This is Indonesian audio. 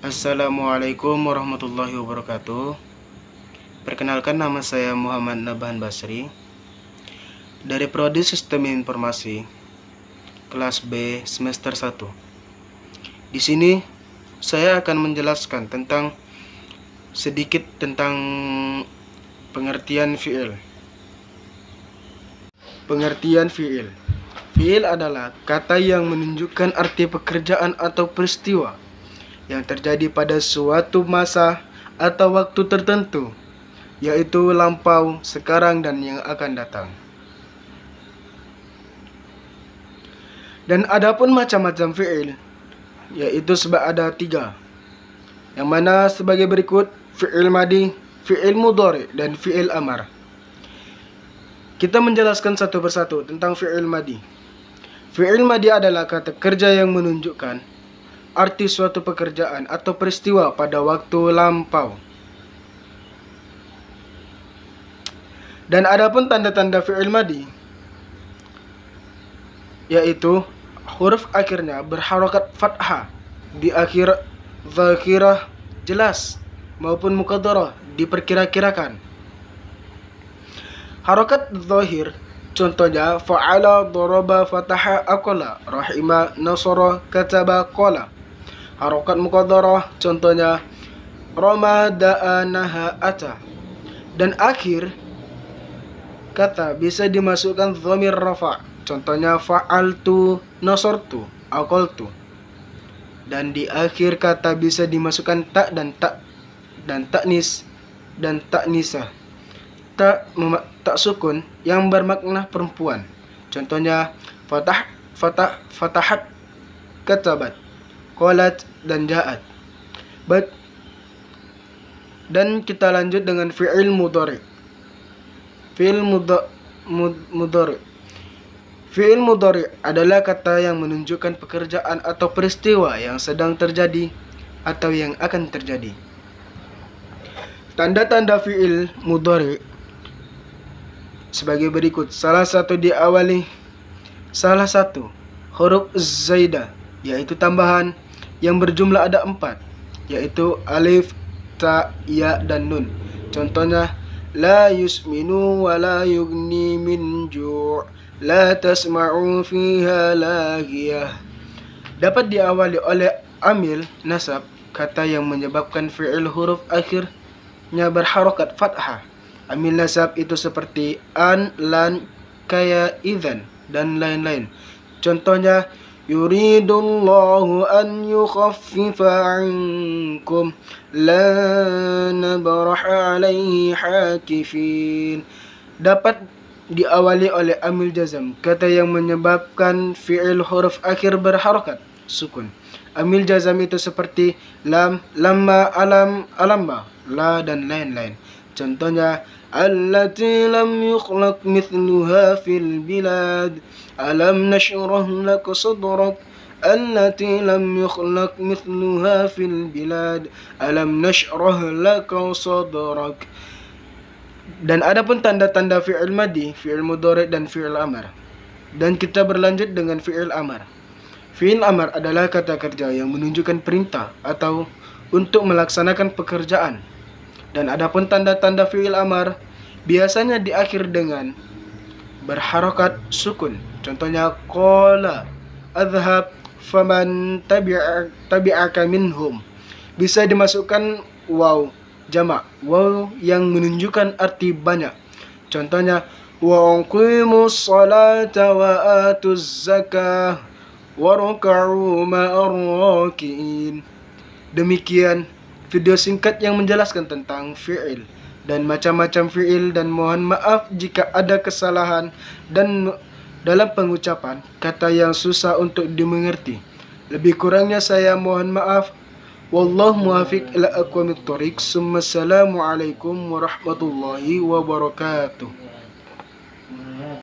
Assalamualaikum warahmatullahi wabarakatuh Perkenalkan nama saya Muhammad Nabahan Basri Dari Prodi Sistem Informasi Kelas B semester 1 Di sini saya akan menjelaskan tentang sedikit tentang pengertian fiil Pengertian fiil Fiil adalah kata yang menunjukkan arti pekerjaan atau peristiwa yang terjadi pada suatu masa atau waktu tertentu, yaitu lampau, sekarang, dan yang akan datang. Dan adapun macam-macam fi'il, yaitu sebab ada tiga, yang mana sebagai berikut, fi'il madi, fi'il mudhari, dan fi'il amar. Kita menjelaskan satu persatu tentang fi'il madi. Fi'il madi adalah kata kerja yang menunjukkan arti suatu pekerjaan atau peristiwa pada waktu lampau. Dan adapun tanda-tanda fi'il madi yaitu huruf akhirnya berharokat fathah di akhir zakirah jelas maupun mukadara diperkira-kirakan. Harokat zahir contohnya fa'ala daraba fataha akola rahima nasara kataba qala harokat mukodoroh contohnya da'anaha ata dan akhir kata bisa dimasukkan zomir rafa contohnya fa'altu nasortu akoltu dan di akhir kata bisa dimasukkan tak dan tak dan tak nis dan tak nisa, tak tak sukun yang bermakna perempuan contohnya fatah fatah fatahat katabat Kolat dan jahat. But dan kita lanjut dengan fi'il mudhari. Fi'il mudore. Fi'il mudhari adalah kata yang menunjukkan pekerjaan atau peristiwa yang sedang terjadi atau yang akan terjadi. Tanda-tanda fi'il mudhari sebagai berikut. Salah satu diawali salah satu huruf zaidah yaitu tambahan yang berjumlah ada empat yaitu alif, ta, ya dan nun. Contohnya la yusminu wa la yugni min ju' la tasma'u fiha lahiyah. Dapat diawali oleh amil nasab kata yang menyebabkan fi'il huruf akhirnya berharokat fathah. Amil nasab itu seperti an, lan, kaya, idhan dan lain-lain. Contohnya, يريد الله أن يخفف عنكم لا نبرح عليه حاكفين dapat diawali oleh amil jazam kata yang menyebabkan fi'il huruf akhir berharokat sukun amil jazam itu seperti lam lamma alam alamba la dan lain-lain contohnya التي لم يخلق مثلها في البلاد ألم نشرح لك صدرك التي لم يخلق مثلها في البلاد ألم نشرح لك صدرك dan ada pun tanda-tanda fi'il madi, fi'il mudore, dan fi'il amar. Dan kita berlanjut dengan fi'il amar. Fi'il amar adalah kata kerja yang menunjukkan perintah atau untuk melaksanakan pekerjaan. Dan adapun tanda-tanda fi'il amar biasanya diakhir dengan berharokat sukun. Contohnya kola, adhab, faman tabi'aka minhum. Bisa dimasukkan waw jamak, waw yang menunjukkan arti banyak. Contohnya wa aqimu salata wa atu zakah waruka'u ma'arraki'in. Demikian video singkat yang menjelaskan tentang fi'il dan macam-macam fi'il dan mohon maaf jika ada kesalahan dan dalam pengucapan kata yang susah untuk dimengerti. Lebih kurangnya saya mohon maaf. Wallahu muwafiq ila aqwamit thoriq. Assalamualaikum warahmatullahi wabarakatuh.